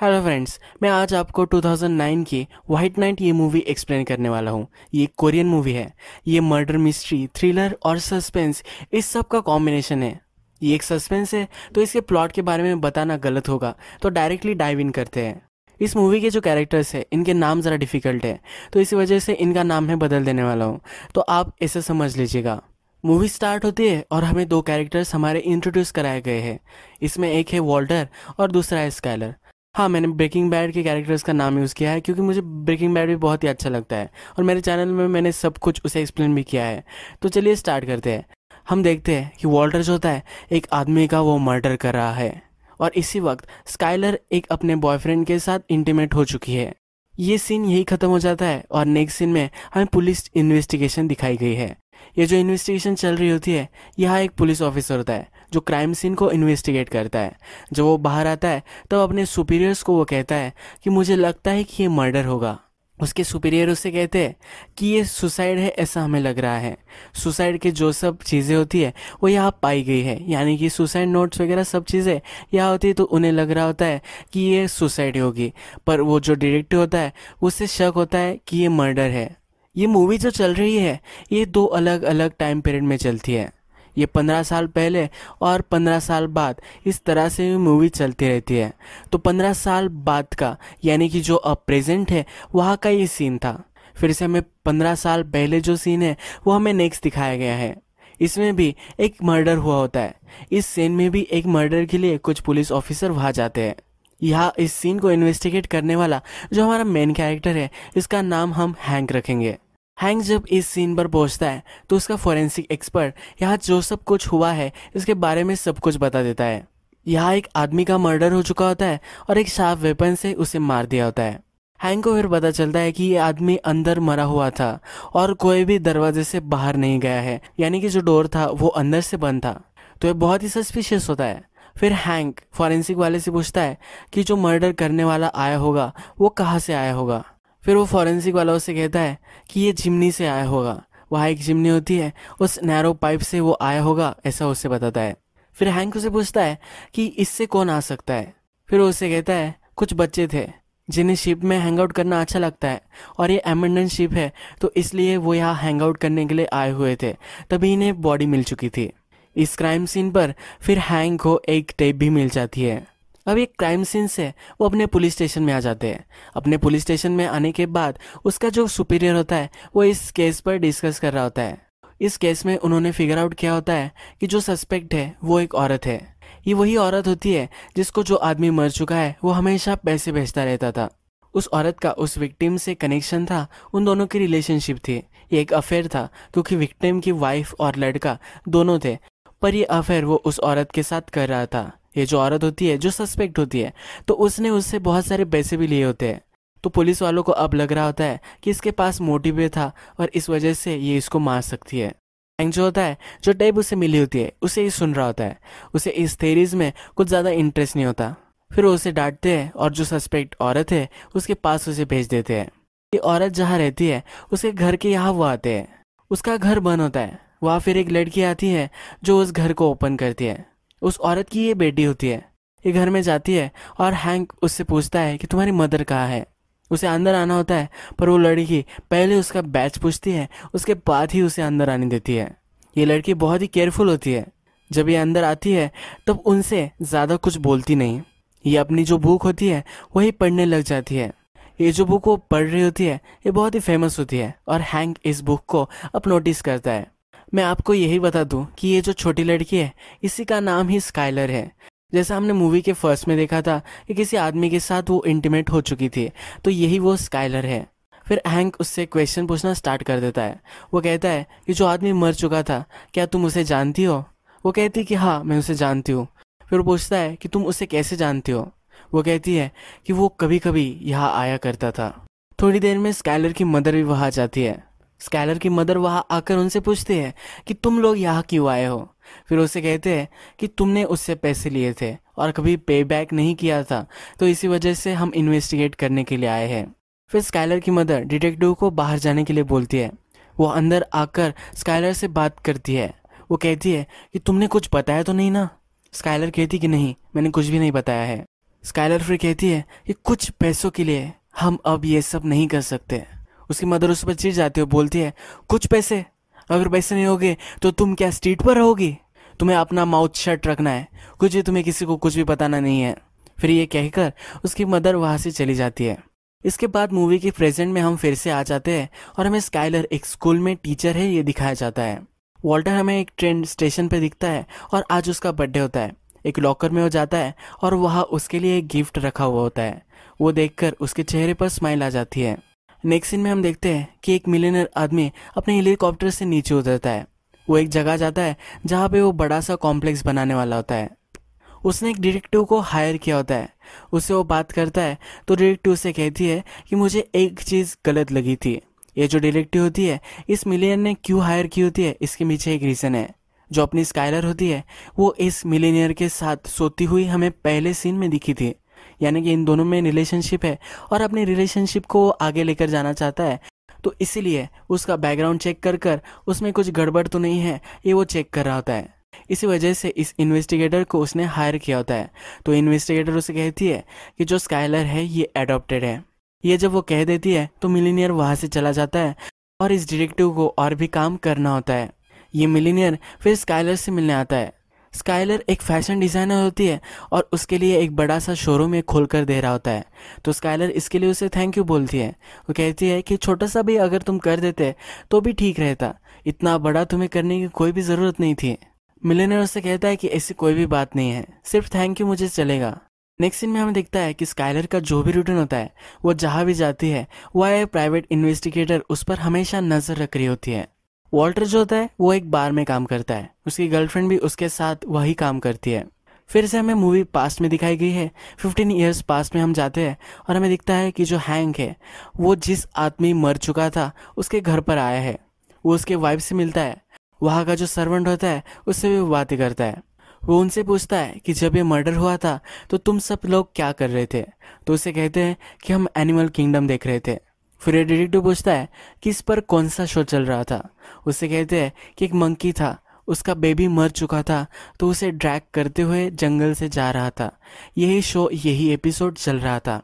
hello friends मैं आज आपको 2009 की वाइट नाइट ये मूवी एक्सप्लेन करने वाला हूँ ये कोरियन मूवी है ये मर्डर मिस्ट्री थ्रिलर और सस्पेंस इस सब का कॉम्बिनेशन है ये एक सस्पेंस है तो इसके प्लॉट के बारे में बताना गलत होगा तो डायरेक्टली डाइव इन करते हैं इस मूवी के जो कैरेक्टर्स है इनके नाम ज़रा डिफ़िकल्ट है तो इसी वजह से इनका नाम मैं बदल देने वाला हूँ तो आप ऐसे समझ लीजिएगा मूवी स्टार्ट होती है और हमें दो कैरेक्टर्स हमारे इंट्रोड्यूस कराए गए हैं इसमें एक है वॉल्टर और दूसरा है स्काइलर हाँ मैंने ब्रेकिंग बैड के कैरेक्टर्स का नाम यूज़ किया है क्योंकि मुझे ब्रेकिंग बैड भी बहुत ही अच्छा लगता है और मेरे चैनल में मैंने सब कुछ उसे एक्सप्लेन भी किया है तो चलिए स्टार्ट करते हैं हम देखते हैं कि वॉल्टर जो होता है एक आदमी का वो मर्डर कर रहा है और इसी वक्त स्काइलर एक अपने बॉयफ्रेंड के साथ इंटीमेट हो चुकी है ये सीन यही ख़त्म हो जाता है और नेक्स्ट सीन में हमें पुलिस इन्वेस्टिगेशन दिखाई गई है ये जो इन्वेस्टिगेशन चल रही होती है यहाँ एक पुलिस ऑफिसर होता है जो क्राइम सीन को इन्वेस्टिगेट करता है जब वो बाहर आता है तब तो अपने सुपीरियर्स को वो कहता है कि मुझे लगता है कि ये मर्डर होगा उसके सुपीरियर उससे कहते हैं कि ये सुसाइड है ऐसा हमें लग रहा है सुसाइड के जो सब चीज़ें होती है वो यहाँ पाई गई है यानी कि सुसाइड नोट्स वगैरह सब चीज़ें यहाँ होती है तो उन्हें लग रहा होता है कि ये सुसाइड होगी पर वो जो डिटेक्टिव होता है उससे शक होता है कि ये मर्डर है ये मूवी जो चल रही है ये दो अलग अलग टाइम पीरियड में चलती है ये पंद्रह साल पहले और पंद्रह साल बाद इस तरह से मूवी चलती रहती है तो पंद्रह साल बाद का यानी कि जो अब प्रेजेंट है वहाँ का ये सीन था फिर से हमें पंद्रह साल पहले जो सीन है वो हमें नेक्स्ट दिखाया गया है इसमें भी एक मर्डर हुआ होता है इस सीन में भी एक मर्डर के लिए कुछ पुलिस ऑफिसर वहाँ जाते हैं यहाँ इस सीन को इन्वेस्टिगेट करने वाला जो हमारा मेन कैरेक्टर है इसका नाम हम हैंक रखेंगे हैंग जब इस सीन पर पहुंचता है तो उसका फॉरेंसिक एक्सपर्ट यहाँ जो सब कुछ हुआ है इसके बारे में सब कुछ बता देता है यहाँ एक आदमी का मर्डर हो चुका होता है और एक शार्प वेपन से उसे मार दिया होता है हैंग को फिर पता चलता है कि ये आदमी अंदर मरा हुआ था और कोई भी दरवाजे से बाहर नहीं गया है यानी कि जो डोर था वो अंदर से बंद था तो ये बहुत ही सस्पिशियस होता है फिर हैंक फॉरेंसिक वाले से पूछता है कि जो मर्डर करने वाला आया होगा वो कहाँ से आया होगा फिर वो फॉरेंसिक वाला उसे कहता है कि ये जिमनी से आया होगा वहाँ एक जिमनी होती है उस नैरो पाइप से वो आया होगा ऐसा उससे बताता है फिर हैंक उसे पूछता है कि इससे कौन आ सकता है फिर वो कहता है कुछ बच्चे थे जिन्हें शिप में हैंग आउट करना अच्छा लगता है और ये एमेंडन शिप है तो इसलिए वो यहाँ हैंग आउट करने के लिए आए हुए थे तभी इन्हें बॉडी मिल चुकी थी इस क्राइम सीन पर फिर हैंग को एक टेप भी मिल जाती है अब एक क्राइम सीन से वो अपने पुलिस स्टेशन में आ जाते हैं अपने पुलिस स्टेशन में आने के बाद उसका जो सुपीरियर होता है वो इस केस पर डिस्कस कर रहा होता है इस केस में उन्होंने फिगर आउट किया होता है कि जो सस्पेक्ट है वो एक औरत है ये वही औरत होती है जिसको जो आदमी मर चुका है वो हमेशा पैसे भेजता रहता था उस औरत का उस विक्टिम से कनेक्शन था उन दोनों की रिलेशनशिप थी ये एक अफेयर था क्योंकि विक्टिम की वाइफ और लड़का दोनों थे पर यह अफेयर वो उस औरत के साथ कर रहा था ये जो औरत होती है जो सस्पेक्ट होती है तो उसने उससे बहुत सारे पैसे भी लिए होते हैं तो पुलिस वालों को अब लग रहा होता है कि इसके पास मोटिव भी था और इस वजह से ये इसको मार सकती है गैंग जो होता है जो टेप उसे मिली होती है उसे ही सुन रहा होता है उसे इस थेरीज में कुछ ज़्यादा इंटरेस्ट नहीं होता फिर वो उसे डांटते हैं और जो सस्पेक्ट औरत है उसके पास उसे भेज देते हैं ये औरत जहाँ रहती है उसके घर के यहाँ वो आते हैं उसका घर बंद होता है वहाँ फिर एक लड़की आती है जो उस घर को ओपन करती है उस औरत की ये बेटी होती है ये घर में जाती है और हैंक उससे पूछता है कि तुम्हारी मदर कहाँ है उसे अंदर आना होता है पर वो लड़की पहले उसका बैच पूछती है उसके बाद ही उसे अंदर आने देती है ये लड़की बहुत ही केयरफुल होती है जब ये अंदर आती है तब उनसे ज़्यादा कुछ बोलती नहीं ये अपनी जो बुक होती है वही पढ़ने लग जाती है ये जो बुक वो पढ़ रही होती है ये बहुत ही फेमस होती है और हैंक इस बुक को अब नोटिस करता है मैं आपको यही बता दूं कि ये जो छोटी लड़की है इसी का नाम ही स्काइलर है जैसा हमने मूवी के फर्स्ट में देखा था कि किसी आदमी के साथ वो इंटीमेट हो चुकी थी तो यही वो स्काइलर है फिर हैंक उससे क्वेश्चन पूछना स्टार्ट कर देता है वो कहता है कि जो आदमी मर चुका था क्या तुम उसे जानती हो वो कहती है कि हाँ मैं उसे जानती हूँ फिर पूछता है कि तुम उसे कैसे जानती हो वो कहती है कि वो कभी कभी यहाँ आया करता था थोड़ी देर में स्काइलर की मदर भी वहाँ जाती है स्कैलर की मदर वहाँ आकर उनसे पूछती है कि तुम लोग यहाँ क्यों आए हो फिर उसे कहते हैं कि तुमने उससे पैसे लिए थे और कभी पे बैक नहीं किया था तो इसी वजह से हम इन्वेस्टिगेट करने के लिए आए हैं फिर स्काइलर की मदर डिटेक्टिव को बाहर जाने के लिए बोलती है वो अंदर आकर स्काइलर से बात करती है वो कहती है कि तुमने कुछ बताया तो नहीं ना स्काइलर कहती कि नहीं मैंने कुछ भी नहीं बताया है स्काइलर फिर कहती है कि कुछ पैसों के लिए हम अब ये सब नहीं कर सकते उसकी मदर उस पर चिर जाती है बोलती है कुछ पैसे अगर पैसे नहीं होगे तो तुम क्या स्ट्रीट पर रहोगी तुम्हें अपना माउथ शर्ट रखना है कुछ भी तुम्हें किसी को कुछ भी बताना नहीं है फिर ये कहकर उसकी मदर वहाँ से चली जाती है इसके बाद मूवी के प्रेजेंट में हम फिर से आ जाते हैं और हमें स्काइलर एक स्कूल में टीचर है ये दिखाया जाता है वॉल्टर हमें एक ट्रेन स्टेशन पर दिखता है और आज उसका बर्थडे होता है एक लॉकर में हो जाता है और वहाँ उसके लिए एक गिफ्ट रखा हुआ होता है वो देखकर उसके चेहरे पर स्माइल आ जाती है नेक्स्ट सीन में हम देखते हैं कि एक मिलेनर आदमी अपने हेलीकॉप्टर से नीचे उतरता है वो एक जगह जाता है जहाँ पे वो बड़ा सा कॉम्प्लेक्स बनाने वाला होता है उसने एक डिरेक्टिव को हायर किया होता है उससे वो बात करता है तो डिरेक्टिव उसे कहती है कि मुझे एक चीज़ गलत लगी थी ये जो डिरेक्टिव होती है इस मिलियन ने क्यों हायर की होती है इसके पीछे एक रीज़न है जो अपनी स्काइलर होती है वो इस मिलेनियर के साथ सोती हुई हमें पहले सीन में दिखी थी यानी कि इन दोनों में रिलेशनशिप है और अपने रिलेशनशिप को आगे लेकर जाना चाहता है तो इसीलिए उसका बैकग्राउंड चेक कर कर उसमें कुछ गड़बड़ तो नहीं है ये वो चेक कर रहा होता है इसी वजह से इस इन्वेस्टिगेटर को उसने हायर किया होता है तो इन्वेस्टिगेटर उसे कहती है कि जो स्काइलर है ये अडोप्टेड है ये जब वो कह देती है तो मिलीनियर वहाँ से चला जाता है और इस डिटेक्टिव को और भी काम करना होता है ये मिलीनियर फिर स्काइलर से मिलने आता है स्काइलर एक फैशन डिज़ाइनर होती है और उसके लिए एक बड़ा सा शोरूम ये खोल कर दे रहा होता है तो स्काइलर इसके लिए उसे थैंक यू बोलती है वो कहती है कि छोटा सा भी अगर तुम कर देते तो भी ठीक रहता इतना बड़ा तुम्हें करने की कोई भी ज़रूरत नहीं थी मिलेनर उससे कहता है कि ऐसी कोई भी बात नहीं है सिर्फ थैंक यू मुझे चलेगा नेक्स्ट सीन में हमें दिखता है कि स्काइलर का जो भी रूटीन होता है वो जहाँ भी जाती है वह प्राइवेट इन्वेस्टिगेटर उस पर हमेशा नज़र रख रही होती है वॉल्टर जो होता है वो एक बार में काम करता है उसकी गर्लफ्रेंड भी उसके साथ वही काम करती है फिर से हमें मूवी पास्ट में दिखाई गई है फिफ्टीन ईयर्स पास्ट में हम जाते हैं और हमें दिखता है कि जो हैंक है वो जिस आदमी मर चुका था उसके घर पर आया है वो उसके वाइफ से मिलता है वहाँ का जो सर्वेंट होता है उससे भी वो बातें करता है वो उनसे पूछता है कि जब ये मर्डर हुआ था तो तुम सब लोग क्या कर रहे थे तो उसे कहते हैं कि हम एनिमल किंगडम देख रहे थे फ्रेडरिक पूछता है कि इस पर कौन सा शो चल रहा था उसे कहते हैं कि एक मंकी था उसका बेबी मर चुका था तो उसे ड्रैग करते हुए जंगल से जा रहा था यही शो यही एपिसोड चल रहा था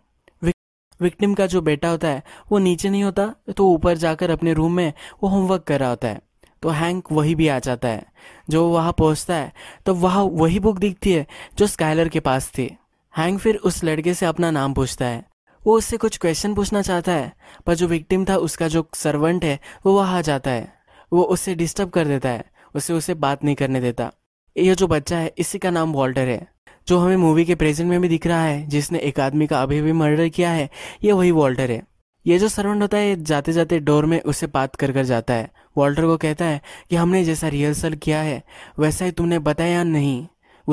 विक्टिम का जो बेटा होता है वो नीचे नहीं होता तो ऊपर जाकर अपने रूम में वो होमवर्क कर रहा होता है तो हैंक वही भी आ जाता है जो वहाँ पहुँचता है तो वहाँ वही बुक दिखती है जो स्काइलर के पास थी हैंक फिर उस लड़के से अपना नाम पूछता है वो उससे कुछ क्वेश्चन पूछना चाहता है पर जो विक्टिम था उसका जो सर्वेंट है वो वहाँ आ जाता है वो उससे डिस्टर्ब कर देता है उसे उसे बात नहीं करने देता यह जो बच्चा है इसी का नाम वॉल्टर है जो हमें मूवी के प्रेजेंट में भी दिख रहा है जिसने एक आदमी का अभी भी मर्डर किया है ये वही वॉल्टर है ये जो सर्वेंट होता है जाते जाते डोर में उसे बात कर कर जाता है वॉल्टर को कहता है कि हमने जैसा रिहर्सल किया है वैसा ही तुमने बताया नहीं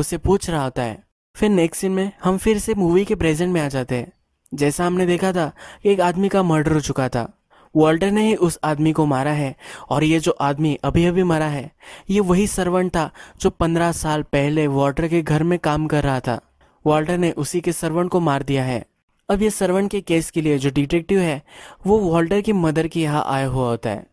उसे पूछ रहा होता है फिर नेक्स्ट सीन में हम फिर से मूवी के प्रेजेंट में आ जाते हैं जैसा हमने देखा था कि एक आदमी का मर्डर हो चुका था वॉल्टर ने ही उस आदमी को मारा है और ये जो आदमी अभी अभी मरा है ये वही सर्वेंट था जो पंद्रह साल पहले वॉल्टर के घर में काम कर रहा था वॉल्टर ने उसी के सर्वेंट को मार दिया है अब ये सर्वेंट के केस के लिए जो डिटेक्टिव है वो वॉल्टर की मदर के यहाँ आया हुआ होता है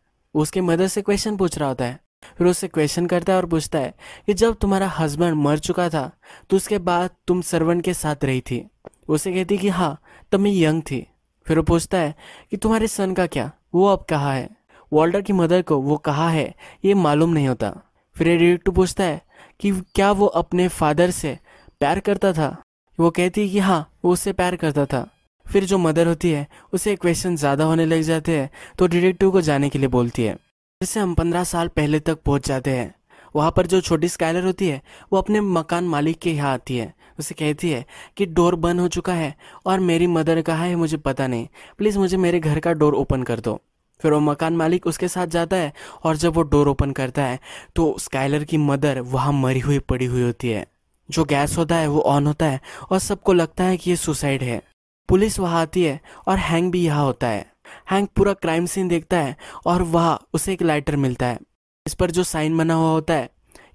उसके मदर से क्वेश्चन पूछ रहा होता है फिर उससे क्वेश्चन करता है और पूछता है कि जब तुम्हारा हस्बैंड मर चुका था तो उसके बाद तुम सर्वेंट के साथ रही थी उसे कहती कि हाँ तब मैं यंग थी फिर वो पूछता है कि तुम्हारे सन का क्या वो अब कहा है वॉल्टर की मदर को वो कहा है ये मालूम नहीं होता फिर एडिक्टू पूछता है कि क्या वो अपने फादर से प्यार करता था वो कहती है कि हाँ वो उससे प्यार करता था फिर जो मदर होती है उसे क्वेश्चन ज़्यादा होने लग जाते हैं तो डिटेक्टिव को जाने के लिए बोलती है जिससे हम पंद्रह साल पहले तक पहुंच जाते हैं वहाँ पर जो छोटी स्काइलर होती है वो अपने मकान मालिक के यहाँ आती है उसे कहती है कि डोर बंद हो चुका है और मेरी मदर कहा है मुझे पता नहीं प्लीज़ मुझे मेरे घर का डोर ओपन कर दो फिर वो मकान मालिक उसके साथ जाता है और जब वो डोर ओपन करता है तो स्काइलर की मदर वहाँ मरी हुई पड़ी हुई होती है जो गैस होता है वो ऑन होता है और सबको लगता है कि ये सुसाइड है पुलिस वहाँ आती है और हैंग भी यहाँ होता है हैंग पूरा क्राइम सीन देखता है और वह उसे एक लाइटर मिलता है इस पर जो साइन बना हुआ होता है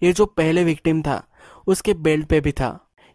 ये जो पहले विक्टिम था उसके बेल्ट पे भी था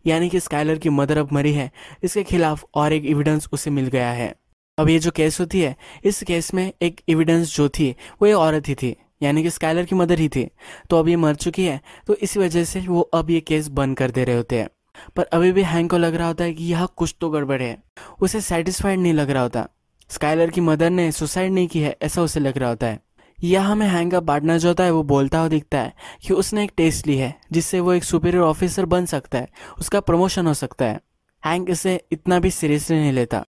यानी कि स्काइलर की मदर अब मरी है इसके खिलाफ और एक एविडेंस उसे मिल गया है अब ये जो केस होती है इस केस में एक एविडेंस जो थी वो ये औरत ही थी यानी कि स्काइलर की मदर ही थी तो अब ये मर चुकी है तो इसी वजह से वो अब ये केस बंद कर दे रहे होते हैं पर अभी भी हैंक को लग रहा होता है कि यह कुछ तो गड़बड़ है उसे सेटिस्फाइड नहीं लग रहा होता स्काइलर की मदर ने सुसाइड नहीं की है ऐसा उसे लग रहा होता है यह हमें हैंग का बांटना जो होता है वो बोलता हुआ दिखता है कि उसने एक टेस्ट ली है जिससे वो एक सुपीरियर ऑफिसर बन सकता है उसका प्रमोशन हो सकता है हैंग इसे इतना भी सीरियसली नहीं लेता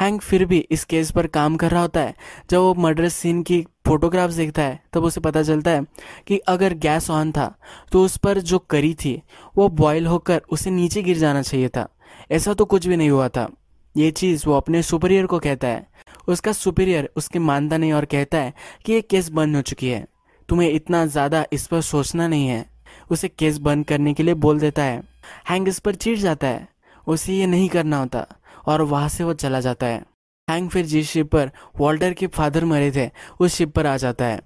हैंग फिर भी इस केस पर काम कर रहा होता है जब वो मर्डर सीन की फोटोग्राफ्स देखता है तब उसे पता चलता है कि अगर गैस ऑन था तो उस पर जो करी थी वो बॉयल होकर उसे नीचे गिर जाना चाहिए था ऐसा तो कुछ भी नहीं हुआ था ये चीज़ वो अपने सुपरियर को कहता है उसका सुपीरियर उसके मानता नहीं और कहता है कि ये केस बंद हो चुकी है तुम्हें इतना ज़्यादा इस पर सोचना नहीं है उसे केस बंद करने के लिए बोल देता है हैंग इस पर चिढ़ जाता है उसे ये नहीं करना होता और वहां से वो चला जाता है हैंग फिर जिस शिप पर वॉल्टर के फादर मरे थे उस शिप पर आ जाता है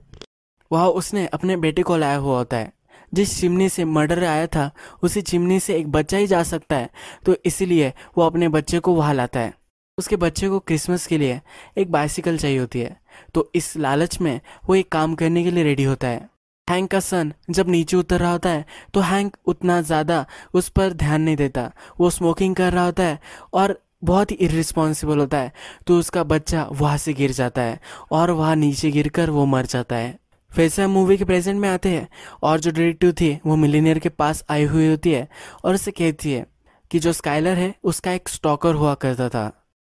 वहां उसने अपने बेटे को लाया हुआ होता है जिस चिमनी से मर्डर आया था उसी चिमनी से एक बच्चा ही जा सकता है तो इसीलिए वो अपने बच्चे को वहां लाता है उसके बच्चे को क्रिसमस के लिए एक बाइसिकल चाहिए होती है तो इस लालच में वो एक काम करने के लिए रेडी होता है हैंक का सन जब नीचे उतर रहा होता है तो हैंक उतना ज़्यादा उस पर ध्यान नहीं देता वो स्मोकिंग कर रहा होता है और बहुत ही इरिस्पॉन्सिबल होता है तो उसका बच्चा वहाँ से गिर जाता है और वहाँ नीचे गिर कर वो मर जाता है फिर से हम मूवी के प्रेजेंट में आते हैं और जो डिटेक्टिव थी वो मिलीनियर के पास आई हुई होती है और उसे कहती है कि जो स्काइलर है उसका एक स्टॉकर हुआ करता था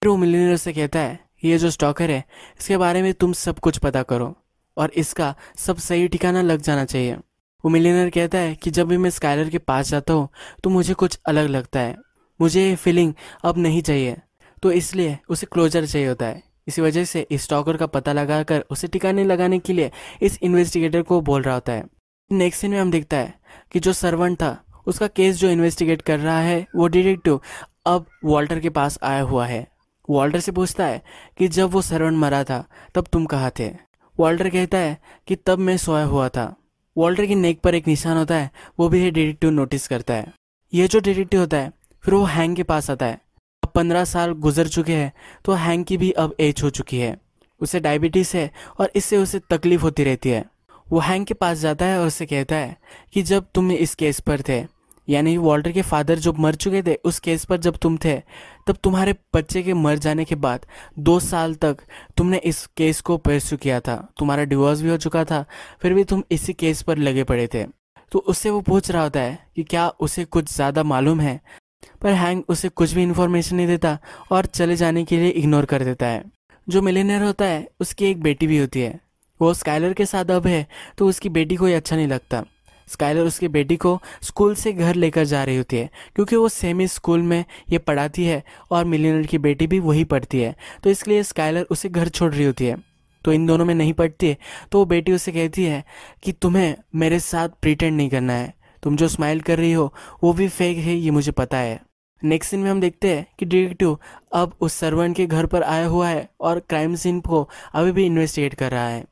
वो मिलीनियर से कहता है ये जो स्टॉकर है इसके बारे में तुम सब कुछ पता करो और इसका सब सही ठिकाना लग जाना चाहिए वो मिलीनियर कहता है कि जब भी मैं स्काइलर के पास जाता हूँ तो मुझे कुछ अलग लगता है मुझे ये फीलिंग अब नहीं चाहिए तो इसलिए उसे क्लोजर चाहिए होता है इसी वजह से इस स्टॉकर का पता लगाकर उसे ठिकाने लगाने के लिए इस इन्वेस्टिगेटर को बोल रहा होता है नेक्स्ट सीन में हम देखता है कि जो सर्वेंट था उसका केस जो इन्वेस्टिगेट कर रहा है वो डिटेक्टिव अब वॉल्टर के पास आया हुआ है वॉल्टर से पूछता है कि जब वो सर्वेंट मरा था तब तुम कहाँ थे वॉल्टर कहता है कि तब मैं सोया हुआ था वॉल्टर की नेक पर एक निशान होता है वो भी ये डिटेक्टिव नोटिस करता है ये जो डिटेक्टिव होता है फिर वो हैंग के पास आता है अब पंद्रह साल गुजर चुके हैं तो हैंग की भी अब एज हो चुकी है उसे डायबिटीज़ है और इससे उसे तकलीफ होती रहती है वो हैंग के पास जाता है और उसे कहता है कि जब तुम इस केस पर थे यानी वॉल्टर के फादर जो मर चुके थे उस केस पर जब तुम थे तब तुम्हारे बच्चे के मर जाने के बाद दो साल तक तुमने इस केस को परस्यू किया था तुम्हारा डिवोर्स भी हो चुका था फिर भी तुम इसी केस पर लगे पड़े थे तो उससे वो पूछ रहा होता है कि क्या उसे कुछ ज़्यादा मालूम है पर हैंग उसे कुछ भी इन्फॉर्मेशन नहीं देता और चले जाने के लिए इग्नोर कर देता है जो मिलेनियर होता है उसकी एक बेटी भी होती है वो स्काइलर के साथ अब है तो उसकी बेटी को अच्छा नहीं लगता स्काइलर उसकी बेटी को स्कूल से घर लेकर जा रही होती है क्योंकि वो सेमी स्कूल में ये पढ़ाती है और मिलियनर की बेटी भी वही पढ़ती है तो इसलिए स्काइलर उसे घर छोड़ रही होती है तो इन दोनों में नहीं पढ़ती है तो वो बेटी उसे कहती है कि तुम्हें मेरे साथ प्रिटेंड नहीं करना है तुम जो स्माइल कर रही हो वो भी फेक है ये मुझे पता है नेक्स्ट सीन में हम देखते हैं कि डिटेक्टिव अब उस सर्वेंट के घर पर आया हुआ है और क्राइम सीन को अभी भी इन्वेस्टिगेट कर रहा है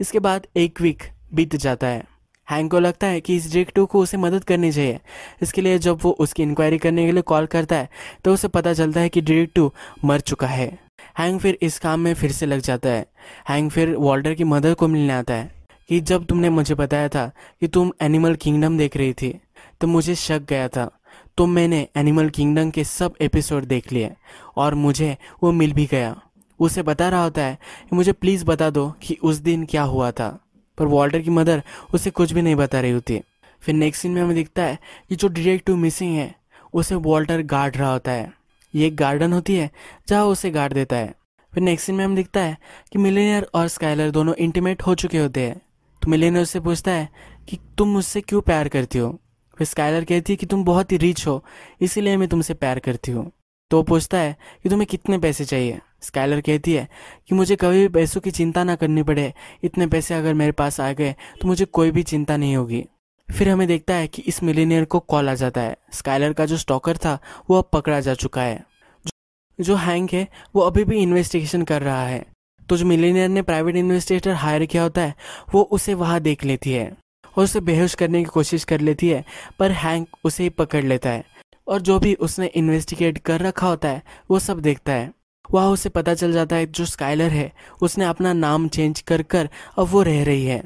इसके बाद एक वीक बीत जाता है हैंक को लगता है कि इस जेक टू को उसे मदद करनी चाहिए इसके लिए जब वो उसकी इंक्वायरी करने के लिए कॉल करता है तो उसे पता चलता है कि जेक टू मर चुका है हैंग फिर इस काम में फिर से लग जाता है हैंग फिर वॉल्टर की मदद को मिलने आता है कि जब तुमने मुझे बताया था कि तुम एनिमल किंगडम देख रही थी तो मुझे शक गया था तो मैंने एनिमल किंगडम के सब एपिसोड देख लिए और मुझे वो मिल भी गया उसे बता रहा होता है कि मुझे प्लीज़ बता दो कि उस दिन क्या हुआ था पर वॉल्टर की मदर उसे कुछ भी नहीं बता रही होती फिर नेक्स्ट सीन में हमें दिखता है कि जो डिटेक्टिव मिसिंग है उसे वॉल्टर गार्ड रहा होता है ये एक गार्डन होती है जहाँ उसे गार्ड देता है फिर नेक्स्ट सीन में हम दिखता है कि मिलेनियर और स्काइलर दोनों इंटीमेट हो चुके होते हैं तो मिलेनियर उससे पूछता है कि तुम मुझसे क्यों प्यार करती हो फिर स्काइलर कहती है कि तुम बहुत ही रिच हो इसीलिए मैं तुमसे प्यार करती हूँ तो वो पूछता है कि तुम्हें कितने पैसे चाहिए स्काइलर कहती है कि मुझे कभी भी पैसों की चिंता ना करनी पड़े इतने पैसे अगर मेरे पास आ गए तो मुझे कोई भी चिंता नहीं होगी फिर हमें देखता है कि इस मिलीनियर को कॉल आ जाता है स्काइलर का जो स्टॉकर था वो अब पकड़ा जा चुका है जो हैंक है वो अभी भी इन्वेस्टिगेशन कर रहा है तो जो मिलीनियर ने प्राइवेट इन्वेस्टिगेटर हायर किया होता है वो उसे वहाँ देख लेती है और उसे बेहोश करने की कोशिश कर लेती है पर हैंक उसे ही पकड़ लेता है और जो भी उसने इन्वेस्टिगेट कर रखा होता है वो सब देखता है वहाँ उसे पता चल जाता है जो स्काइलर है उसने अपना नाम चेंज कर कर अब वो रह रही है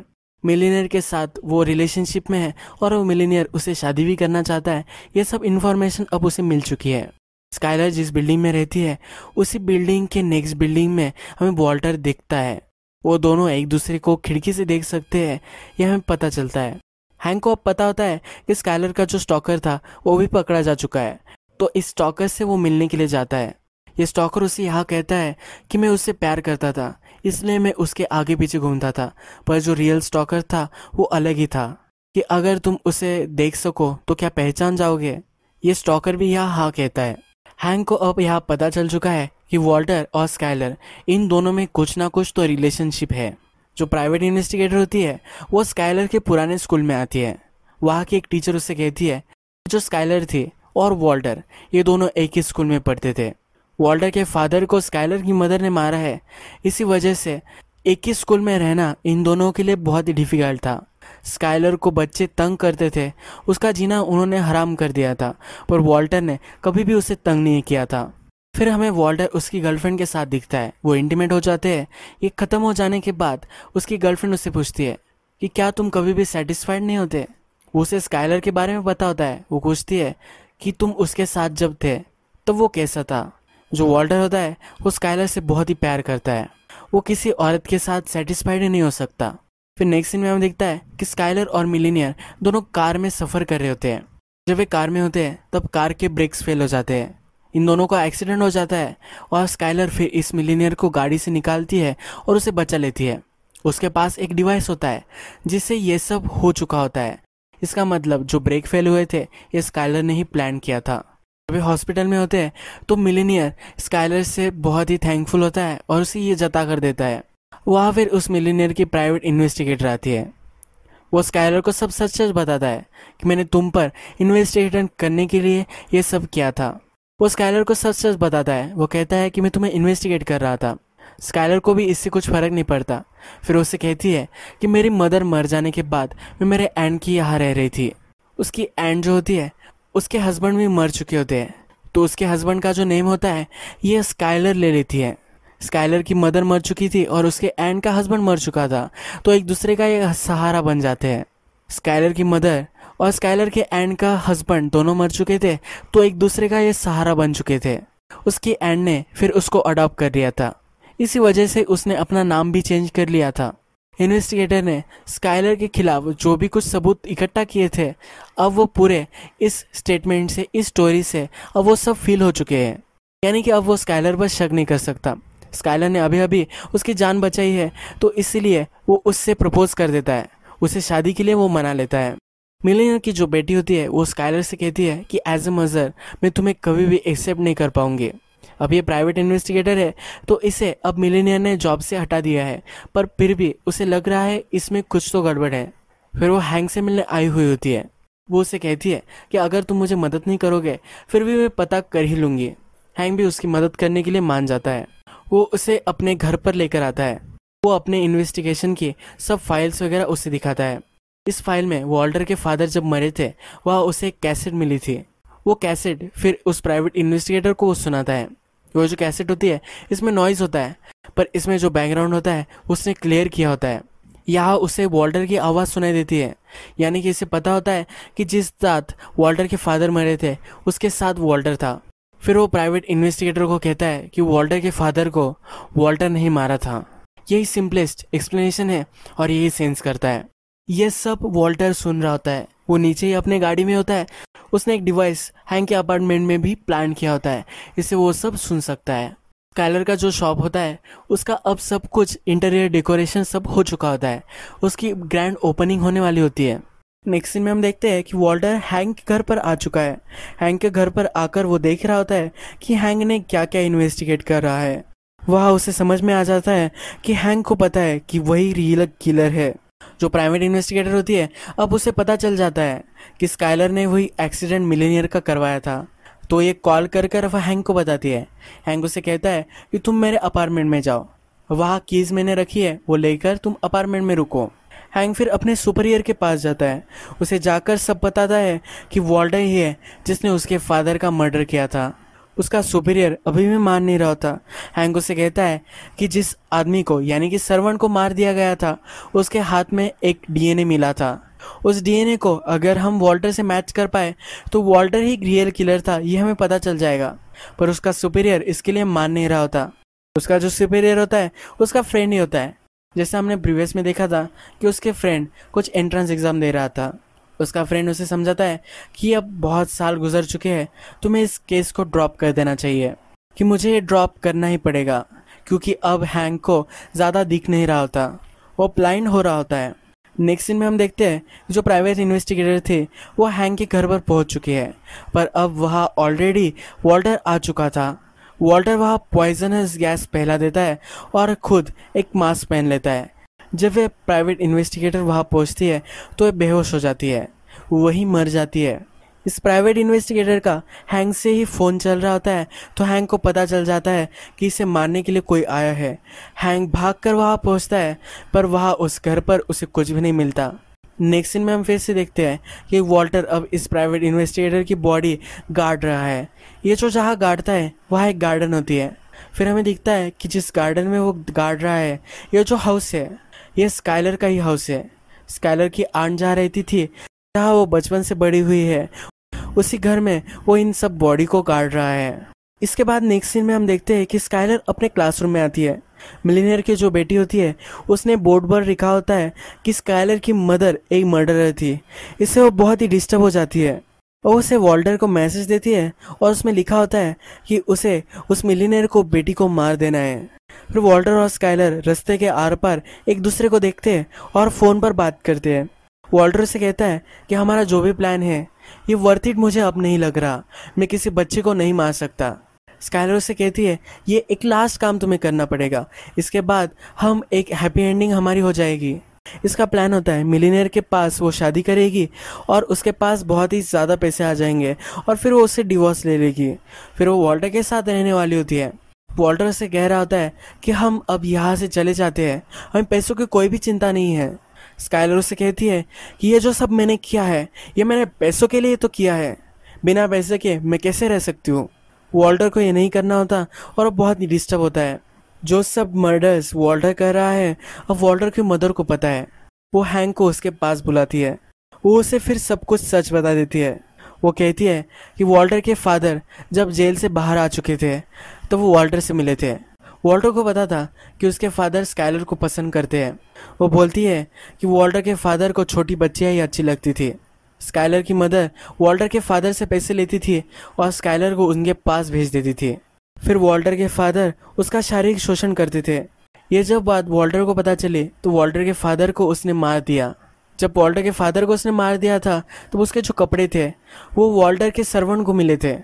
मिलीनियर के साथ वो रिलेशनशिप में है और वो मिलीनियर उसे शादी भी करना चाहता है ये सब इन्फॉर्मेशन अब उसे मिल चुकी है स्काइलर जिस बिल्डिंग में रहती है उसी बिल्डिंग के नेक्स्ट बिल्डिंग में हमें वॉल्टर दिखता है वो दोनों एक दूसरे को खिड़की से देख सकते हैं यह हमें पता चलता है हैंक को अब पता होता है कि स्काइलर का जो स्टॉकर था वो भी पकड़ा जा चुका है तो इस स्टॉकर से वो मिलने के लिए जाता है ये स्टॉकर उसे यहाँ कहता है कि मैं उससे प्यार करता था इसलिए मैं उसके आगे पीछे घूमता था पर जो रियल स्टॉकर था वो अलग ही था कि अगर तुम उसे देख सको तो क्या पहचान जाओगे ये स्टॉकर भी यहाँ हाँ कहता है हैंक को अब यहाँ पता चल चुका है कि वॉल्टर और स्काइलर इन दोनों में कुछ ना कुछ तो रिलेशनशिप है जो प्राइवेट इन्वेस्टिगेटर होती है वो स्काइलर के पुराने स्कूल में आती है वहाँ की एक टीचर उसे कहती है जो स्काइलर थी और वॉल्टर ये दोनों एक ही स्कूल में पढ़ते थे वॉल्टर के फादर को स्काइलर की मदर ने मारा है इसी वजह से एक ही स्कूल में रहना इन दोनों के लिए बहुत ही डिफ़िकल्ट था स्काइलर को बच्चे तंग करते थे उसका जीना उन्होंने हराम कर दिया था पर वॉल्टर ने कभी भी उसे तंग नहीं किया था फिर हमें वॉल्टर उसकी गर्लफ्रेंड के साथ दिखता है वो इंटीमेट हो जाते हैं ये ख़त्म हो जाने के बाद उसकी गर्लफ्रेंड उससे पूछती है कि क्या तुम कभी भी सेटिस्फाइड नहीं होते वो उसे स्काइलर के बारे में पता होता है वो पूछती है कि तुम उसके साथ जब थे तब तो वो कैसा था जो वॉल्टर होता है वो स्काइलर से बहुत ही प्यार करता है वो किसी औरत के साथ सेटिस्फाइड ही नहीं हो सकता फिर नेक्स्ट सीन में हम देखता है कि स्काइलर और मिलीनियर दोनों कार में सफ़र कर रहे होते हैं जब वे कार में होते हैं तब कार के ब्रेक्स फेल हो जाते हैं इन दोनों का एक्सीडेंट हो जाता है और स्काइलर फिर इस मिलीनियर को गाड़ी से निकालती है और उसे बचा लेती है उसके पास एक डिवाइस होता है जिससे ये सब हो चुका होता है इसका मतलब जो ब्रेक फेल हुए थे ये स्काइलर ने ही प्लान किया था अभी हॉस्पिटल में होते हैं तो मिलीनियर स्काइलर से बहुत ही थैंकफुल होता है और उसे ये जता कर देता है वह फिर उस मिलीनियर की प्राइवेट इन्वेस्टिगेटर आती है वो स्काइलर को सब सच सच बताता है कि मैंने तुम पर इन्वेस्टिगेशन करने के लिए ये सब किया था वो स्काइलर को सच सच बताता है वो कहता है कि मैं तुम्हें इन्वेस्टिगेट कर रहा था स्काइलर को भी इससे कुछ फ़र्क नहीं पड़ता फिर उसे कहती है कि मेरी मदर मर जाने के बाद मैं मेरे एंड की यहाँ रह रही थी उसकी एंड जो होती है उसके हस्बैंड भी मर चुके होते हैं तो उसके हस्बैंड का जो नेम होता है ये स्काइलर ले लेती है स्काइलर की मदर मर चुकी थी और उसके एंड का हस्बैंड मर चुका था तो एक दूसरे का ये सहारा बन जाते हैं स्काइलर की मदर और स्काइलर के एंड का हस्बैंड दोनों मर चुके थे तो एक दूसरे का ये सहारा बन चुके थे उसकी एंड ने फिर उसको अडॉप्ट कर लिया था इसी वजह से उसने अपना नाम भी चेंज कर लिया था इन्वेस्टिगेटर ने स्काइलर के खिलाफ जो भी कुछ सबूत इकट्ठा किए थे अब वो पूरे इस स्टेटमेंट से इस स्टोरी से अब वो सब फील हो चुके हैं यानी कि अब वो स्काइलर पर शक नहीं कर सकता स्काइलर ने अभी अभी उसकी जान बचाई है तो इसलिए वो उससे प्रपोज कर देता है उसे शादी के लिए वो मना लेता है मिलेनिया की जो बेटी होती है वो स्काइलर से कहती है कि एज ए मज़र मैं तुम्हें कभी भी एक्सेप्ट नहीं कर पाऊंगी अब ये प्राइवेट इन्वेस्टिगेटर है तो इसे अब मिलेनियर ने जॉब से हटा दिया है पर फिर भी उसे लग रहा है इसमें कुछ तो गड़बड़ है फिर वो हैंग से मिलने आई हुई होती है वो उसे कहती है कि अगर तुम मुझे मदद नहीं करोगे फिर भी मैं पता कर ही लूँगी हैंग भी उसकी मदद करने के लिए मान जाता है वो उसे अपने घर पर लेकर आता है वो अपने इन्वेस्टिगेशन की सब फाइल्स वगैरह उसे दिखाता है इस फाइल में वॉल्टर के फादर जब मरे थे वह उसे कैसेट मिली थी वो कैसेट फिर उस प्राइवेट इन्वेस्टिगेटर को सुनाता है वो जो कैसेट होती है इसमें नॉइज़ होता है पर इसमें जो बैकग्राउंड होता है उसने क्लियर किया होता है यहाँ उसे वॉल्टर की आवाज़ सुनाई देती है यानी कि इसे पता होता है कि जिस साथ वॉल्टर के फादर मरे थे उसके साथ वॉल्टर था फिर वो प्राइवेट इन्वेस्टिगेटर को कहता है कि वॉल्टर के फादर को वॉल्टर नहीं मारा था यही सिंपलेस्ट एक्सप्लेनेशन है और यही सेंस करता है यह सब वॉल्टर सुन रहा होता है वो नीचे ही अपने गाड़ी में होता है उसने एक डिवाइस हैंग के अपार्टमेंट में भी प्लान किया होता है इससे वो सब सुन सकता है कैलर का जो शॉप होता है उसका अब सब कुछ इंटीरियर डेकोरेशन सब हो चुका होता है उसकी ग्रैंड ओपनिंग होने वाली होती है नेक्स्ट सीन में हम देखते हैं कि वॉल्टर हैंग के घर पर आ चुका है हैंग के घर पर आकर वो देख रहा होता है कि हैंग ने क्या क्या इन्वेस्टिगेट कर रहा है वह उसे समझ में आ जाता है कि हैंग को पता है कि वही रियल किलर है जो प्राइवेट इन्वेस्टिगेटर होती है अब उसे पता चल जाता है कि स्काइलर ने वही एक्सीडेंट मिलीनियर का करवाया था तो ये कॉल कर कर वह हैंक को बताती है हैंक उसे कहता है कि तुम मेरे अपार्टमेंट में जाओ वहाँ कीज़ मैंने रखी है वो लेकर तुम अपार्टमेंट में रुको हैंग फिर अपने सुपरियर के पास जाता है उसे जाकर सब बताता है कि वॉल्डर ही है जिसने उसके फादर का मर्डर किया था उसका सुपीरियर अभी भी मान नहीं रहा था हैंग उसे कहता है कि जिस आदमी को यानी कि सरवण को मार दिया गया था उसके हाथ में एक डीएनए मिला था उस डीएनए को अगर हम वॉल्टर से मैच कर पाए तो वॉल्टर ही रियल किलर था ये हमें पता चल जाएगा पर उसका सुपीरियर इसके लिए मान नहीं रहा होता उसका जो सुपीरियर होता है उसका फ्रेंड ही होता है जैसे हमने प्रीवियस में देखा था कि उसके फ्रेंड कुछ एंट्रेंस एग्ज़ाम दे रहा था उसका फ्रेंड उसे समझाता है कि अब बहुत साल गुजर चुके हैं तुम्हें इस केस को ड्रॉप कर देना चाहिए कि मुझे ये ड्रॉप करना ही पड़ेगा क्योंकि अब हैंक को ज़्यादा दिख नहीं रहा होता वो ब्लाइंड हो रहा होता है नेक्स्ट दिन में हम देखते हैं जो प्राइवेट इन्वेस्टिगेटर थे वो हैंग के घर पर पहुंच चुके हैं पर अब वहाँ ऑलरेडी वॉल्टर आ चुका था वॉल्टर वहाँ पॉइजनस गैस फैला देता है और खुद एक मास्क पहन लेता है जब वह प्राइवेट इन्वेस्टिगेटर वहाँ पहुँचती है तो वह बेहोश हो जाती है वहीं मर जाती है इस प्राइवेट इन्वेस्टिगेटर का हैंग से ही फ़ोन चल रहा होता है तो हैंग को पता चल जाता है कि इसे मारने के लिए कोई आया है हैंग भाग कर वहाँ पहुँचता है पर वहाँ उस घर पर उसे कुछ भी नहीं मिलता नेक्स्ट सीन में हम फिर से देखते हैं कि वॉल्टर अब इस प्राइवेट इन्वेस्टिगेटर की बॉडी गाड़ रहा है ये जो जहाँ गाड़ता है वहाँ एक गार्डन होती है फिर हमें दिखता है कि जिस गार्डन में वो गाड़ रहा है ये जो हाउस है यह स्काइलर का ही हाउस है स्काइलर की आंट जहाँ रहती थी जहाँ वो बचपन से बड़ी हुई है उसी घर में वो इन सब बॉडी को गाड़ रहा है इसके बाद नेक्स्ट सीन में हम देखते हैं कि स्काइलर अपने क्लासरूम में आती है मिलीनियर की जो बेटी होती है उसने बोर्ड पर लिखा होता है कि स्काइलर की मदर एक मर्डरर थी इससे वो बहुत ही डिस्टर्ब हो जाती है और उसे वॉल्टर को मैसेज देती है और उसमें लिखा होता है कि उसे उस मिलीनियर को बेटी को मार देना है फिर वॉल्टर और स्काइलर रस्ते के आर पार एक दूसरे को देखते हैं और फ़ोन पर बात करते हैं वॉल्टर से कहता है कि हमारा जो भी प्लान है ये वर्थ इट मुझे अब नहीं लग रहा मैं किसी बच्चे को नहीं मार सकता स्काइलर से कहती है ये एक लास्ट काम तुम्हें करना पड़ेगा इसके बाद हम एक हैप्पी एंडिंग हमारी हो जाएगी इसका प्लान होता है मिलीनियर के पास वो शादी करेगी और उसके पास बहुत ही ज़्यादा पैसे आ जाएंगे और फिर वो उससे डिवोर्स ले लेगी फिर वो वॉल्टर के साथ रहने वाली होती है वॉल्टर से कह रहा होता है कि हम अब यहाँ से चले जाते हैं हमें पैसों की कोई भी चिंता नहीं है स्काइलर उसे कहती है कि ये जो सब मैंने किया है ये मैंने पैसों के लिए तो किया है बिना पैसे के मैं कैसे रह सकती हूँ वॉल्टर को ये नहीं करना होता और अब बहुत डिस्टर्ब होता है जो सब मर्डर्स वॉल्टर कर रहा है अब वॉल्टर की मदर को पता है वो हैंक को उसके पास बुलाती है वो उसे फिर सब कुछ सच बता देती है वो कहती है कि वॉल्टर के फादर जब जेल से बाहर आ चुके थे तो वो वाल्टर से मिले थे वॉल्टर को पता था कि उसके फादर स्काइलर को पसंद करते हैं वो बोलती है कि वॉल्टर के फादर को छोटी बच्चियाँ ही अच्छी लगती थी स्काइलर की मदर वॉल्टर के फादर से पैसे लेती थी और स्काइलर को उनके पास भेज देती थी फिर वॉल्टर के फादर उसका शारीरिक शोषण करते थे ये जब बात वॉल्टर को पता चली तो वॉल्टर के फादर को उसने मार दिया जब वॉल्टर के फादर को उसने मार दिया था तो उसके जो कपड़े थे वो वॉल्टर के सर्वन को मिले थे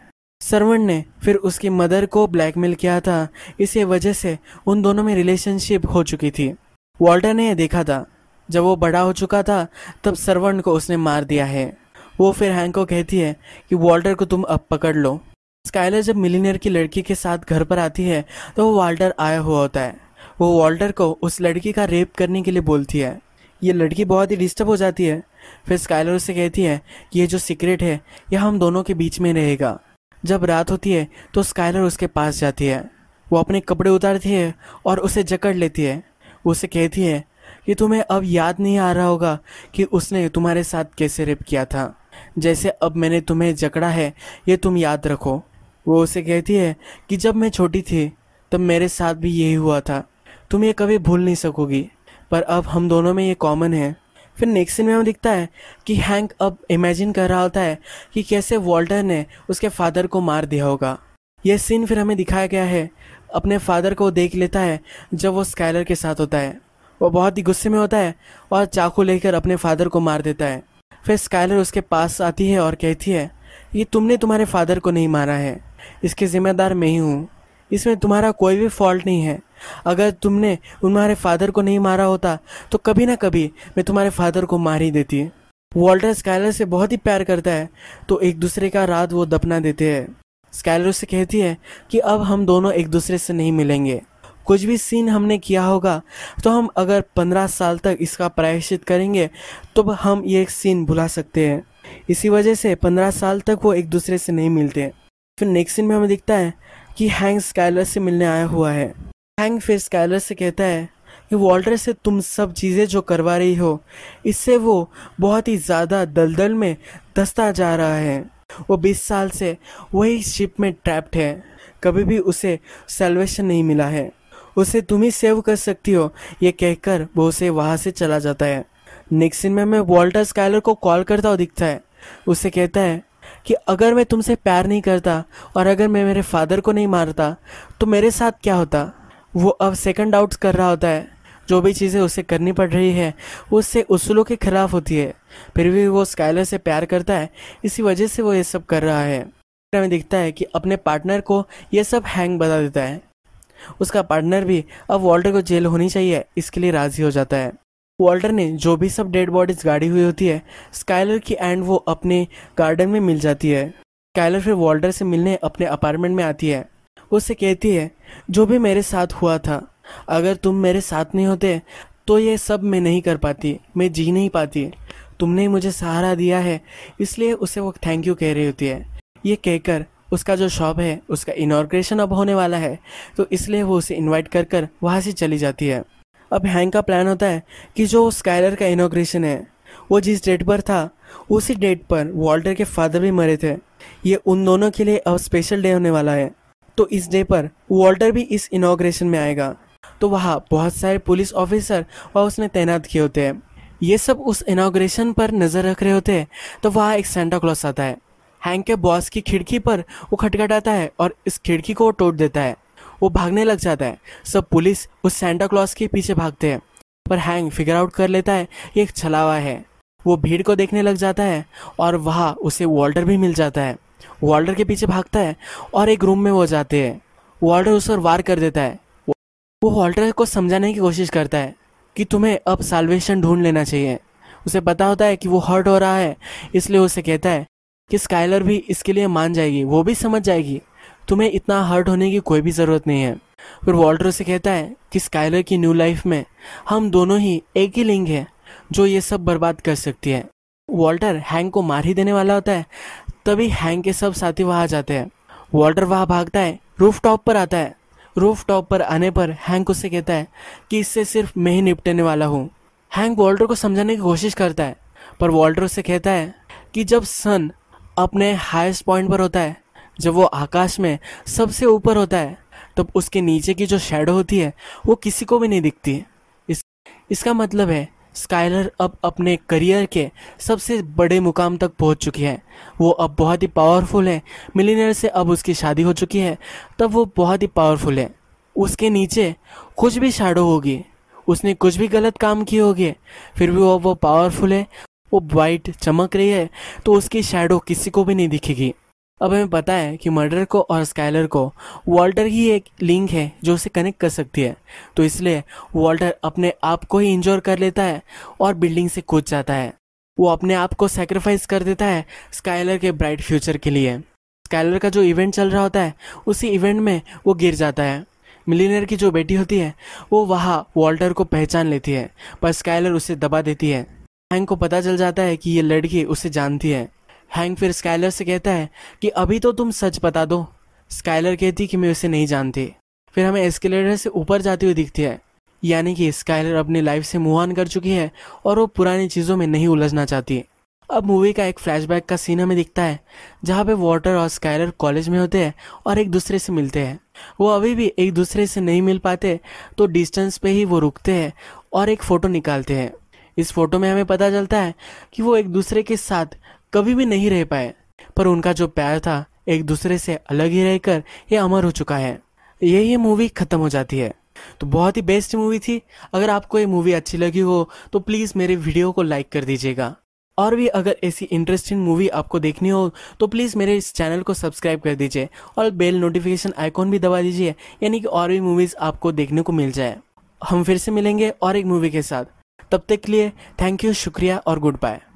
सरवण ने फिर उसकी मदर को ब्लैकमेल किया था इसी वजह से उन दोनों में रिलेशनशिप हो चुकी थी वॉल्टर ने यह देखा था जब वो बड़ा हो चुका था तब सरवण को उसने मार दिया है वो फिर हैंक को कहती है कि वॉल्टर को तुम अब पकड़ लो स्काइलर जब मिलीनियर की लड़की के साथ घर पर आती है तो वो वाल्टर आया हुआ होता है वो वॉल्टर को उस लड़की का रेप करने के लिए बोलती है ये लड़की बहुत ही डिस्टर्ब हो जाती है फिर स्काइलर उसे कहती है कि ये जो सीक्रेट है यह हम दोनों के बीच में रहेगा जब रात होती है तो स्काइलर उसके पास जाती है वो अपने कपड़े उतारती है और उसे जकड़ लेती है उसे कहती है कि तुम्हें अब याद नहीं आ रहा होगा कि उसने तुम्हारे साथ कैसे रेप किया था जैसे अब मैंने तुम्हें जकड़ा है ये तुम याद रखो वो उसे कहती है कि जब मैं छोटी थी तब मेरे साथ भी यही हुआ था तुम ये कभी भूल नहीं सकोगी पर अब हम दोनों में ये कॉमन है फिर नेक्स्ट सीन में हमें दिखता है कि हैंक अब इमेजिन कर रहा होता है कि कैसे वॉल्टर ने उसके फादर को मार दिया होगा यह सीन फिर हमें दिखाया गया है अपने फादर को देख लेता है जब वो स्काइलर के साथ होता है वो बहुत ही गुस्से में होता है और चाकू लेकर अपने फादर को मार देता है फिर स्काइलर उसके पास आती है और कहती है ये तुमने तुम्हारे फादर को नहीं मारा है इसके ज़िम्मेदार मैं ही हूँ इसमें तुम्हारा कोई भी फॉल्ट नहीं है अगर तुमने तुम्हारे फादर को नहीं मारा होता तो कभी ना कभी मैं तुम्हारे फादर को मार ही देती वॉल्टर स्काइलर से बहुत ही प्यार करता है तो एक दूसरे का रात वो दपना देते हैं स्काइलर से कहती है कि अब हम दोनों एक दूसरे से नहीं मिलेंगे कुछ भी सीन हमने किया होगा तो हम अगर पंद्रह साल तक इसका प्रायश्चित करेंगे तो हम ये सीन भुला सकते हैं इसी वजह से पंद्रह साल तक वो एक दूसरे से नहीं मिलते फिर नेक्स्ट सीन में हमें दिखता है कि हैंग स्काइलर से मिलने आया हुआ है हैंग फिर स्काइलर से कहता है कि वॉल्टर से तुम सब चीज़ें जो करवा रही हो इससे वो बहुत ही ज़्यादा दलदल में दस्ता जा रहा है वो 20 साल से वही शिप में ट्रैप्ड है कभी भी उसे सेल्वेशन नहीं मिला है उसे तुम ही सेव कर सकती हो ये कहकर वो उसे वहाँ से चला जाता है नेक्स्ट में मैं वॉल्टर स्काइलर को कॉल करता हुआ दिखता है उसे कहता है कि अगर मैं तुमसे प्यार नहीं करता और अगर मैं मेरे फादर को नहीं मारता तो मेरे साथ क्या होता वो अब सेकंड आउट्स कर रहा होता है जो भी चीज़ें उसे करनी पड़ रही है वो उससे उसूलों के खिलाफ होती है फिर भी वो स्काइलर से प्यार करता है इसी वजह से वो ये सब कर रहा है हमें दिखता है कि अपने पार्टनर को ये सब हैंग बता देता है उसका पार्टनर भी अब वॉल्टर को जेल होनी चाहिए इसके लिए राजी हो जाता है वॉल्टर ने जो भी सब डेड बॉडीज गाड़ी हुई होती है स्काइलर की एंड वो अपने गार्डन में मिल जाती है स्काइलर फिर वॉल्टर से मिलने अपने अपार्टमेंट में आती है उससे कहती है जो भी मेरे साथ हुआ था अगर तुम मेरे साथ नहीं होते तो ये सब मैं नहीं कर पाती मैं जी नहीं पाती तुमने मुझे सहारा दिया है इसलिए उसे वो थैंक यू कह रही होती है ये कहकर उसका जो शॉप है उसका इनाग्रेशन अब होने वाला है तो इसलिए वो उसे इनवाइट कर कर वहाँ से चली जाती है अब हैंग का प्लान होता है कि जो स्काइलर का इनाग्रेशन है वो जिस डेट पर था उसी डेट पर वॉल्टर के फादर भी मरे थे ये उन दोनों के लिए अब स्पेशल डे होने वाला है तो इस डे पर वॉल्टर भी इस इनाग्रेशन में आएगा तो वहाँ बहुत सारे पुलिस ऑफिसर वह उसने तैनात किए होते हैं ये सब उस इनाग्रेशन पर नज़र रख रहे होते हैं तो वहाँ एक सेंटा क्लॉस आता है हैंक के बॉस की खिड़की पर वो खटखटाता है और इस खिड़की को वो तोड़ देता है वो भागने लग जाता है सब पुलिस उस सेंटा क्लॉस के पीछे भागते हैं पर हैंग फिगर आउट कर लेता है ये एक छलावा है वो भीड़ को देखने लग जाता है और वहाँ उसे वॉल्टर भी मिल जाता है वॉल्डर के पीछे भागता है और एक रूम में वो जाते हैं वॉल्डर उस पर वार कर देता है वो वॉल्टर को समझाने की कोशिश करता है कि तुम्हें अब साल्वेशन ढूंढ लेना चाहिए उसे पता होता है कि वो हर्ट हो रहा है इसलिए उसे कहता है कि स्काइलर भी इसके लिए मान जाएगी वो भी समझ जाएगी तुम्हें इतना हर्ट होने की कोई भी ज़रूरत नहीं है फिर वॉल्टर से कहता है कि स्काइलर की न्यू लाइफ में हम दोनों ही एक ही लिंग है जो ये सब बर्बाद कर सकती है वॉल्टर हैंग को मार ही देने वाला होता है तभी हैंग के सब साथी वहाँ जाते हैं वॉल्टर वहाँ भागता है रूफ टॉप पर आता है रूफ टॉप पर आने पर हैंक उससे कहता है कि इससे सिर्फ मैं ही निपटने वाला हूँ हैंक वॉल्टर को समझाने की कोशिश करता है पर वॉल्टर उसे कहता है कि जब सन अपने हाईएस्ट पॉइंट पर होता है जब वो आकाश में सबसे ऊपर होता है तब उसके नीचे की जो शेडो होती है वो किसी को भी नहीं दिखती इस, इसका मतलब है स्काइलर अब अपने करियर के सबसे बड़े मुकाम तक पहुंच चुकी है वो अब बहुत ही पावरफुल है मिलीनियर से अब उसकी शादी हो चुकी है तब वो बहुत ही पावरफुल है उसके नीचे कुछ भी शाडो होगी उसने कुछ भी गलत काम किए होगी फिर भी वो वो पावरफुल है वो वाइट चमक रही है तो उसकी शेडो किसी को भी नहीं दिखेगी अब हमें पता है कि मर्डर को और स्काइलर को वॉल्टर ही एक लिंक है जो उसे कनेक्ट कर सकती है तो इसलिए वॉल्टर अपने आप को ही इंजोर कर लेता है और बिल्डिंग से कूद जाता है वो अपने आप को सेक्रीफाइस कर देता है स्काइलर के ब्राइट फ्यूचर के लिए स्काइलर का जो इवेंट चल रहा होता है उसी इवेंट में वो गिर जाता है मिलीनियर की जो बेटी होती है वो वहाँ वॉल्टर को पहचान लेती है पर स्काइलर उसे दबा देती है हैंक को पता चल जाता है कि ये लड़की उसे जानती है हैंग फिर स्काइलर से कहता है कि अभी तो तुम सच बता दो स्काइलर कहती कि मैं उसे नहीं जानती फिर हमें एस्केलेटर से ऊपर जाती हुई दिखती है यानी कि स्काइलर अपनी लाइफ से मूव ऑन कर चुकी है और वो पुरानी चीज़ों में नहीं उलझना चाहती अब मूवी का एक फ्लैशबैक का सीन हमें दिखता है जहाँ पे वॉटर और स्काइलर कॉलेज में होते हैं और एक दूसरे से मिलते हैं वो अभी भी एक दूसरे से नहीं मिल पाते तो डिस्टेंस पे ही वो रुकते हैं और एक फ़ोटो निकालते हैं इस फोटो में हमें पता चलता है कि वो एक दूसरे के साथ कभी भी नहीं रह पाए पर उनका जो प्यार था एक दूसरे से अलग ही रहकर ये अमर हो चुका है यही ये मूवी ख़त्म हो जाती है तो बहुत ही बेस्ट मूवी थी अगर आपको ये मूवी अच्छी लगी हो तो प्लीज़ मेरे वीडियो को लाइक कर दीजिएगा और भी अगर ऐसी इंटरेस्टिंग मूवी आपको देखनी हो तो प्लीज़ मेरे इस चैनल को सब्सक्राइब कर दीजिए और बेल नोटिफिकेशन आइकॉन भी दबा दीजिए यानी कि और भी मूवीज़ आपको देखने को मिल जाए हम फिर से मिलेंगे और एक मूवी के साथ तब तक के लिए थैंक यू शुक्रिया और गुड बाय